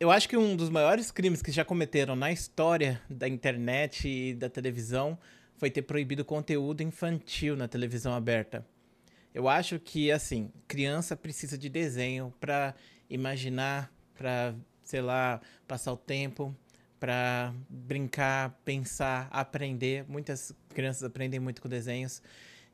eu acho que um dos maiores crimes que já cometeram na história da internet e da televisão foi ter proibido conteúdo infantil na televisão aberta. Eu acho que, assim, criança precisa de desenho para imaginar, para, sei lá, passar o tempo, para brincar, pensar, aprender. Muitas crianças aprendem muito com desenhos.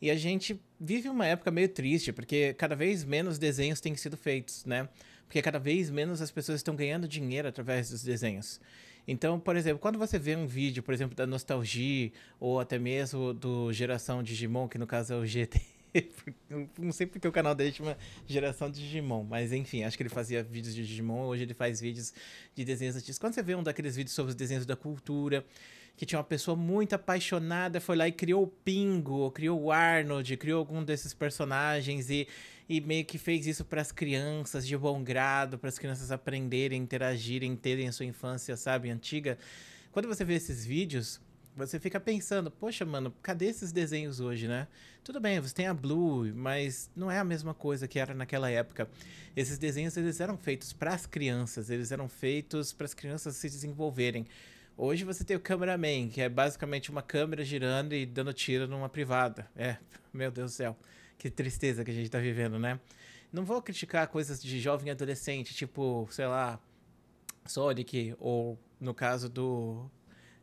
E a gente vive uma época meio triste, porque cada vez menos desenhos têm sido feitos, né? porque cada vez menos as pessoas estão ganhando dinheiro através dos desenhos. Então, por exemplo, quando você vê um vídeo, por exemplo, da Nostalgia, ou até mesmo do Geração Digimon, que no caso é o GT, não sei porque o canal dele chama Geração Digimon, mas enfim, acho que ele fazia vídeos de Digimon, hoje ele faz vídeos de desenhos antigos. Quando você vê um daqueles vídeos sobre os desenhos da cultura, que tinha uma pessoa muito apaixonada, foi lá e criou o Pingo, criou o Arnold, criou algum desses personagens e e meio que fez isso para as crianças de bom grado, para as crianças aprenderem, interagirem, terem a sua infância, sabe, antiga. Quando você vê esses vídeos, você fica pensando, poxa, mano, cadê esses desenhos hoje, né? Tudo bem, você tem a Blue, mas não é a mesma coisa que era naquela época. Esses desenhos eles eram feitos para as crianças, eles eram feitos para as crianças se desenvolverem. Hoje você tem o cameraman, que é basicamente uma câmera girando e dando tiro numa privada. É, meu Deus do céu que tristeza que a gente tá vivendo, né? Não vou criticar coisas de jovem e adolescente, tipo, sei lá, Sonic, ou no caso do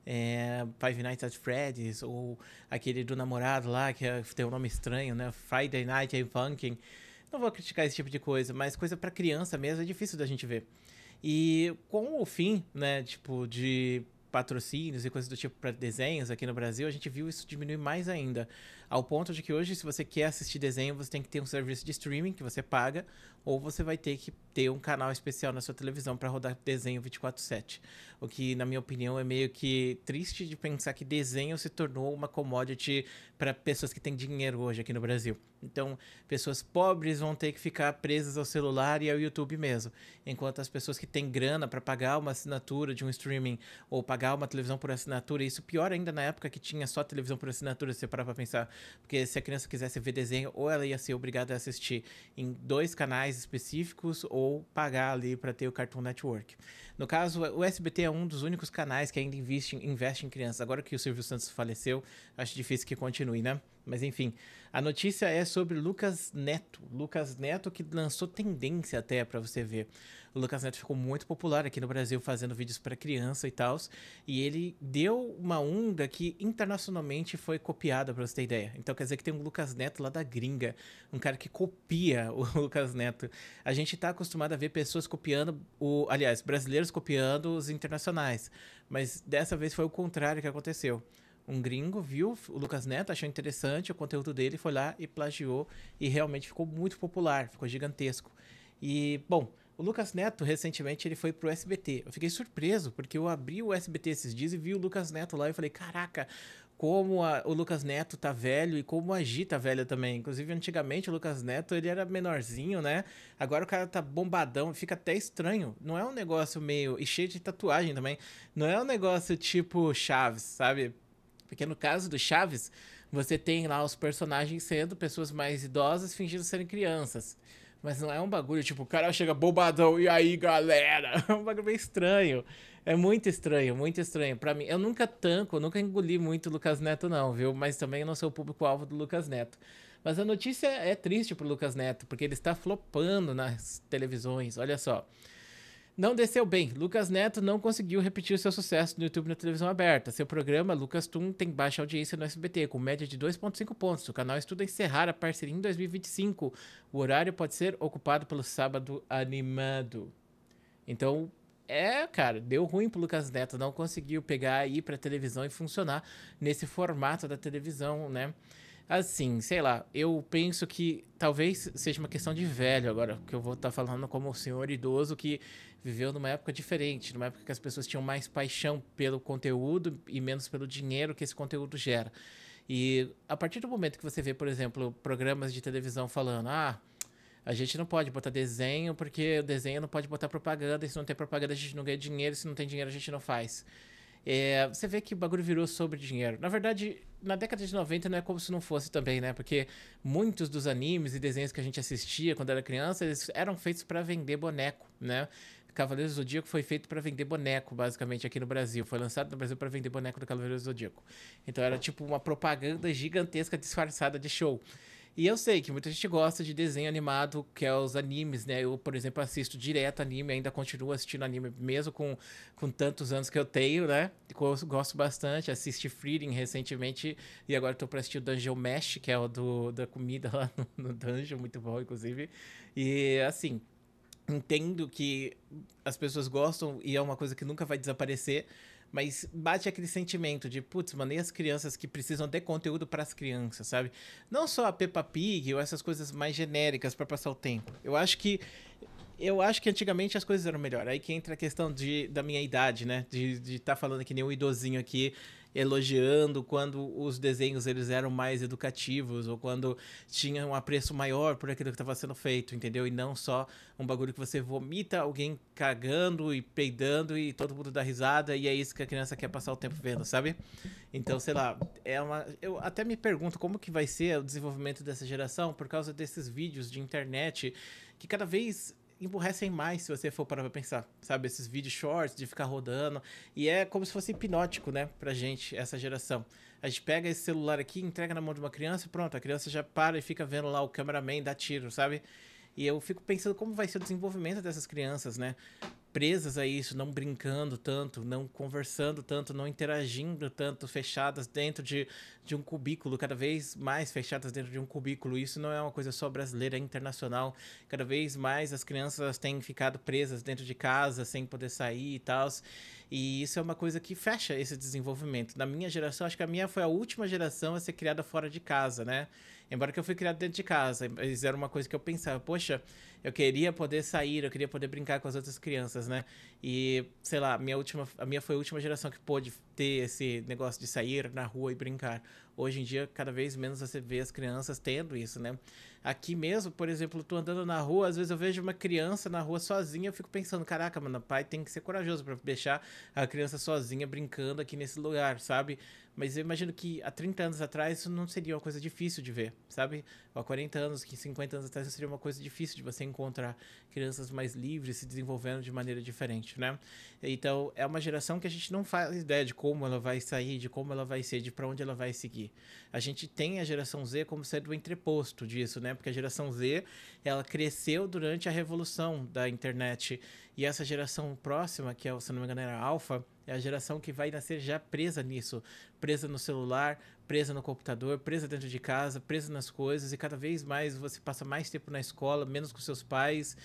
é, Five Nights at Freddy's, ou aquele do namorado lá, que é, tem um nome estranho, né? Friday Night Funkin'. Não vou criticar esse tipo de coisa, mas coisa para criança mesmo é difícil da gente ver. E com o fim, né, tipo, de patrocínios e coisas do tipo para desenhos aqui no Brasil, a gente viu isso diminuir mais ainda. Ao ponto de que hoje, se você quer assistir desenho, você tem que ter um serviço de streaming que você paga, ou você vai ter que ter um canal especial na sua televisão para rodar desenho 24/7. O que, na minha opinião, é meio que triste de pensar que desenho se tornou uma commodity para pessoas que têm dinheiro hoje aqui no Brasil. Então, pessoas pobres vão ter que ficar presas ao celular e ao YouTube mesmo, enquanto as pessoas que têm grana para pagar uma assinatura de um streaming ou pagar uma televisão por assinatura, isso pior ainda na época que tinha só televisão por assinatura, se você parar para pensar, porque se a criança quisesse ver desenho, ou ela ia ser obrigada a assistir em dois canais específicos ou pagar ali para ter o Cartoon Network. No caso, o SBT é um dos únicos canais que ainda investe, investe em crianças. Agora que o Silvio Santos faleceu, acho difícil que continue, né? Mas enfim, a notícia é sobre Lucas Neto. Lucas Neto que lançou tendência até para você ver. O Lucas Neto ficou muito popular aqui no Brasil fazendo vídeos para criança e tal. E ele deu uma onda que internacionalmente foi copiada, para você ter ideia. Então quer dizer que tem um Lucas Neto lá da gringa, um cara que copia o Lucas Neto. A gente está acostumado a ver pessoas copiando, o, aliás, brasileiros copiando os internacionais. Mas dessa vez foi o contrário que aconteceu um gringo viu o Lucas Neto, achou interessante o conteúdo dele, foi lá e plagiou e realmente ficou muito popular, ficou gigantesco. E, bom, o Lucas Neto, recentemente, ele foi pro SBT. Eu fiquei surpreso, porque eu abri o SBT esses dias e vi o Lucas Neto lá e falei, caraca, como a, o Lucas Neto tá velho e como a Gi tá velha também. Inclusive, antigamente o Lucas Neto ele era menorzinho, né? Agora o cara tá bombadão, fica até estranho. Não é um negócio meio. e cheio de tatuagem também. Não é um negócio tipo Chaves, sabe? Porque no caso do Chaves, você tem lá os personagens sendo pessoas mais idosas fingindo serem crianças. Mas não é um bagulho, tipo, o cara chega bobadão, e aí, galera? É um bagulho meio estranho. É muito estranho, muito estranho. para mim, eu nunca tanco, eu nunca engoli muito o Lucas Neto, não, viu? Mas também eu não sou o público-alvo do Lucas Neto. Mas a notícia é triste pro Lucas Neto, porque ele está flopando nas televisões. Olha só. Não desceu bem. Lucas Neto não conseguiu repetir seu sucesso no YouTube na televisão aberta. Seu programa, Lucas Tum, tem baixa audiência no SBT, com média de 2,5 pontos. O canal estuda encerrar a parceria em 2025. O horário pode ser ocupado pelo sábado animado. Então, é, cara, deu ruim pro Lucas Neto. Não conseguiu pegar aí pra televisão e funcionar nesse formato da televisão, né? Assim, sei lá, eu penso que talvez seja uma questão de velho agora, que eu vou estar tá falando como o senhor idoso que viveu numa época diferente, numa época que as pessoas tinham mais paixão pelo conteúdo e menos pelo dinheiro que esse conteúdo gera. E a partir do momento que você vê, por exemplo, programas de televisão falando, ah, a gente não pode botar desenho porque o desenho não pode botar propaganda, e se não tem propaganda a gente não ganha dinheiro, se não tem dinheiro a gente não faz. É, você vê que o bagulho virou sobre dinheiro. Na verdade, na década de 90 não é como se não fosse também, né? Porque muitos dos animes e desenhos que a gente assistia quando era criança, eles eram feitos para vender boneco, né? Cavaleiros do Zodíaco foi feito para vender boneco, basicamente, aqui no Brasil. Foi lançado no Brasil para vender boneco do Cavaleiros do Zodíaco. Então era tipo uma propaganda gigantesca disfarçada de show. E eu sei que muita gente gosta de desenho animado, que é os animes, né? Eu, por exemplo, assisto direto anime, ainda continuo assistindo anime, mesmo com, com tantos anos que eu tenho, né? Eu gosto bastante, assisti Freedom recentemente, e agora estou para assistir o Dungeon Mesh, que é o do, da comida lá no, no Dungeon, muito bom, inclusive. E, assim, entendo que as pessoas gostam e é uma coisa que nunca vai desaparecer, mas bate aquele sentimento de, putz, mano, e as crianças que precisam ter conteúdo para as crianças, sabe? Não só a Peppa Pig ou essas coisas mais genéricas para passar o tempo. Eu acho que eu acho que antigamente as coisas eram melhor. Aí que entra a questão de, da minha idade, né? De estar de tá falando que nem um idosinho aqui elogiando quando os desenhos eles eram mais educativos ou quando tinha um apreço maior por aquilo que estava sendo feito, entendeu? E não só um bagulho que você vomita alguém cagando e peidando e todo mundo dá risada e é isso que a criança quer passar o tempo vendo, sabe? Então, sei lá, é uma eu até me pergunto como que vai ser o desenvolvimento dessa geração por causa desses vídeos de internet que cada vez emburrecem mais se você for parar pra pensar, sabe? Esses vídeos shorts de ficar rodando. E é como se fosse hipnótico, né? Pra gente, essa geração. A gente pega esse celular aqui, entrega na mão de uma criança, pronto, a criança já para e fica vendo lá o cameraman dar tiro, sabe? E eu fico pensando como vai ser o desenvolvimento dessas crianças, né? presas a isso, não brincando tanto, não conversando tanto, não interagindo tanto, fechadas dentro de, de um cubículo, cada vez mais fechadas dentro de um cubículo. Isso não é uma coisa só brasileira, é internacional. Cada vez mais as crianças têm ficado presas dentro de casa, sem poder sair e tal. E isso é uma coisa que fecha esse desenvolvimento. Na minha geração, acho que a minha foi a última geração a ser criada fora de casa, né? Embora que eu fui criado dentro de casa, mas era uma coisa que eu pensava, poxa, eu queria poder sair, eu queria poder brincar com as outras crianças, né? E, sei lá, minha última, a minha foi a última geração que pôde ter esse negócio de sair na rua e brincar. Hoje em dia, cada vez menos você vê as crianças tendo isso, né? Aqui mesmo, por exemplo, tô andando na rua, às vezes eu vejo uma criança na rua sozinha, eu fico pensando, caraca, mano, o pai tem que ser corajoso para deixar a criança sozinha brincando aqui nesse lugar, sabe? Mas eu imagino que há 30 anos atrás isso não seria uma coisa difícil de ver, sabe? Há 40 anos, 50 anos atrás seria uma coisa difícil de você encontrar crianças mais livres se desenvolvendo de maneira diferente, né? Então, é uma geração que a gente não faz ideia de como como ela vai sair, de como ela vai ser, de para onde ela vai seguir. A gente tem a geração Z como sendo o entreposto disso, né? Porque a geração Z, ela cresceu durante a revolução da internet. E essa geração próxima, que é, se não me engano era a Alpha, é a geração que vai nascer já presa nisso, presa no celular, presa no computador, presa dentro de casa, presa nas coisas e cada vez mais você passa mais tempo na escola, menos com seus pais.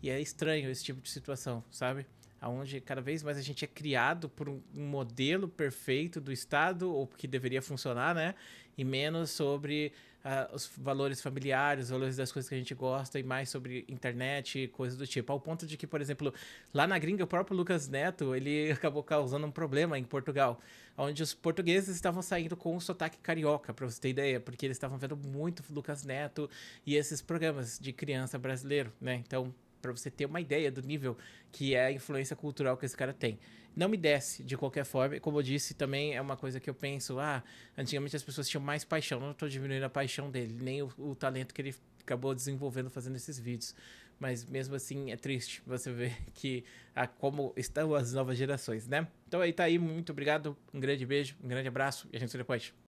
E é estranho esse tipo de situação, sabe? aonde cada vez mais a gente é criado por um modelo perfeito do Estado, ou que deveria funcionar, né? E menos sobre uh, os valores familiares, os valores das coisas que a gente gosta, e mais sobre internet e coisas do tipo. Ao ponto de que, por exemplo, lá na gringa, o próprio Lucas Neto, ele acabou causando um problema em Portugal, onde os portugueses estavam saindo com o sotaque carioca, para você ter ideia, porque eles estavam vendo muito Lucas Neto e esses programas de criança brasileiro, né? Então, para você ter uma ideia do nível que é a influência cultural que esse cara tem. Não me desce, de qualquer forma. Como eu disse, também é uma coisa que eu penso, ah, antigamente as pessoas tinham mais paixão. Não estou diminuindo a paixão dele, nem o, o talento que ele acabou desenvolvendo fazendo esses vídeos. Mas mesmo assim é triste você ver que a, como estão as novas gerações, né? Então aí é tá aí, muito obrigado, um grande beijo, um grande abraço e a gente se vê depois.